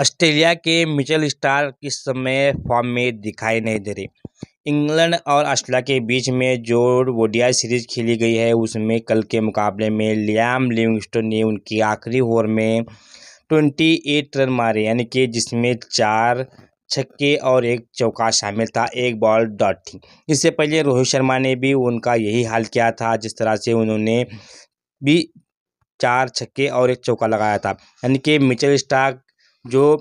Australia के Mitchell star किस समय फॉर्म में दिखाई नहीं दे रहे इंग्लैंड और ऑस्ट्रेलिया के बीच में जो वोडिया सीरीज खेली गई है उसमें कल के मुकाबले में लियाम लिविंगस्टोन ने उनकी आखिरी ओवर में ट्वेंटी एट रन मारे यानी कि जिसमें चार छक्के और एक चौका शामिल था एक बॉल डॉट थी इससे पहले रोहित शर्मा ने भी उनका यही हाल किया था जिस तरह से उन्होंने भी चार छक्के और एक चौका लगाया था यानी कि मिचेल स्टार्क जो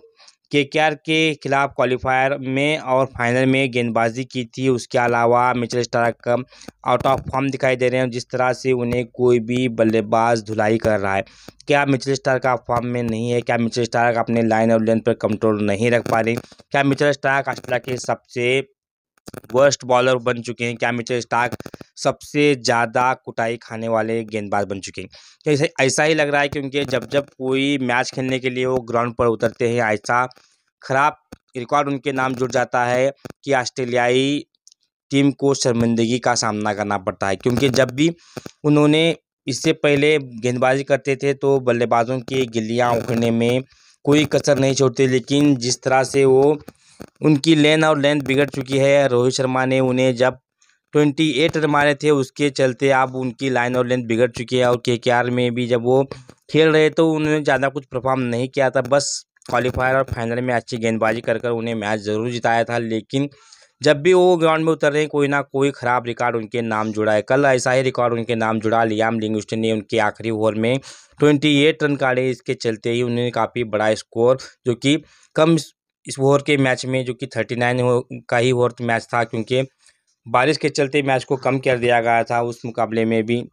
के के खिलाफ क्वालिफायर में और फाइनल में गेंदबाजी की थी उसके अलावा Mitchell Starc out of form दिखाई दे रहे हैं जिस तरह से उन्हें कोई भी बल्लेबाज धुलाई कर रहा है क्या मिचल स्टार्क का फॉर्म में नहीं है क्या मिचल स्टार्क अपने लाइन और लेंथ पर कंट्रोल नहीं रख पा रहे क्या मिचल स्टार्क ऑस्ट्रेलिया के सबसे वर्स्ट बॉलर बन चुके हैं क्या मिचल स्टार्क सबसे ज़्यादा कुटाई खाने वाले गेंदबाज बन चुके हैं तो ऐसा ही लग रहा है कि उनके जब जब कोई मैच खेलने के लिए वो ग्राउंड पर उतरते हैं ऐसा खराब रिकॉर्ड उनके नाम जुड़ जाता है कि ऑस्ट्रेलियाई टीम को शर्मिंदगी का सामना करना पड़ता है क्योंकि जब भी उन्होंने इससे पहले गेंदबाजी करते थे तो बल्लेबाजों की गिल्लियाँ उखड़ने में कोई कसर नहीं छोड़ती लेकिन जिस तरह से वो उनकी लेन और लेंथ बिगड़ चुकी है रोहित शर्मा ने उन्हें जब ट्वेंटी एट रन मारे थे उसके चलते अब उनकी लाइन और लेंथ बिगड़ चुकी है और के में भी जब वो खेल रहे तो उन्होंने ज़्यादा कुछ परफॉर्म नहीं किया था बस क्वालिफायर और फाइनल में अच्छी गेंदबाजी कर कर उन्हें मैच ज़रूर जिताया था लेकिन जब भी वो ग्राउंड में उतर रहे हैं कोई ना कोई ख़राब रिकॉर्ड उनके नाम जुड़ा है कल ऐसा ही रिकॉर्ड उनके नाम जुड़ा लियाम लिंगस्टन ने उनके आखिरी ओवर में ट्वेंटी एट रन काटे इसके चलते ही उन्होंने काफ़ी बड़ा स्कोर जो कि कम इस ओवर के मैच में जो कि थर्टी नाइन का ही ओवर मैच था क्योंकि बारिश के चलते मैच को कम कर दिया गया था उस मुकाबले में भी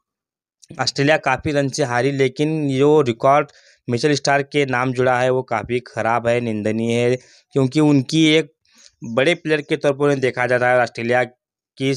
ऑस्ट्रेलिया काफ़ी रन से हारी लेकिन जो रिकॉर्ड मिशेल स्टार के नाम जुड़ा है वो काफ़ी ख़राब है निंदनीय है क्योंकि उनकी एक बड़े प्लेयर के तौर पर उन्हें देखा जाता है ऑस्ट्रेलिया की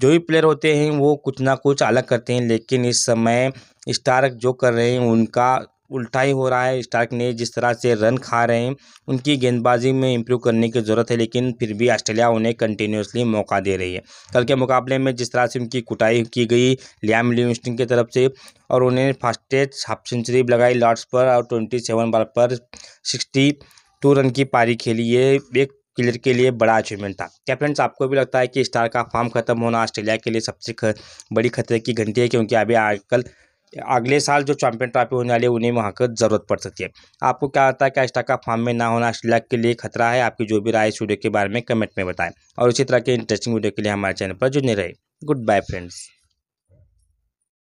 जो भी प्लेयर होते हैं वो कुछ ना कुछ अलग करते हैं लेकिन इस समय स्टार जो कर रहे हैं उनका उल्टा ही हो रहा है स्टार्क ने जिस तरह से रन खा रहे हैं उनकी गेंदबाजी में इंप्रूव करने की ज़रूरत है लेकिन फिर भी ऑस्ट्रेलिया उन्हें कंटिन्यूसली मौका दे रही है कल के मुकाबले में जिस तरह से उनकी कुटाई की गई लियाम लिविंगस्टन की तरफ से और उन्हें फास्टेस्ट हाफ सेंचुरी लगाई लॉर्ड्स पर और ट्वेंटी सेवन बॉल पर सिक्सटी टू रन की पारी खेली ये एक क्लियर के लिए बड़ा अचीवमेंट था क्या फ्रेंड्स आपको भी लगता है कि स्टार का फॉर्म खत्म होना ऑस्ट्रेलिया के लिए सबसे बड़ी खतरे की घंटी है क्योंकि अभी आजकल अगले साल जो चैंपियन ट्रॉफी होने वाली है उन्हें वहाँ का जरूरत पड़ सकती है आपको क्या होता है कैश का फॉर्म में ना होना श्रीलंका के लिए खतरा है आपकी जो भी राय इस वीडियो के बारे में कमेंट में बताएं और इसी तरह के इंटरेस्टिंग वीडियो के लिए हमारे चैनल पर जुड़े रहे गुड बाय फ्रेंड्स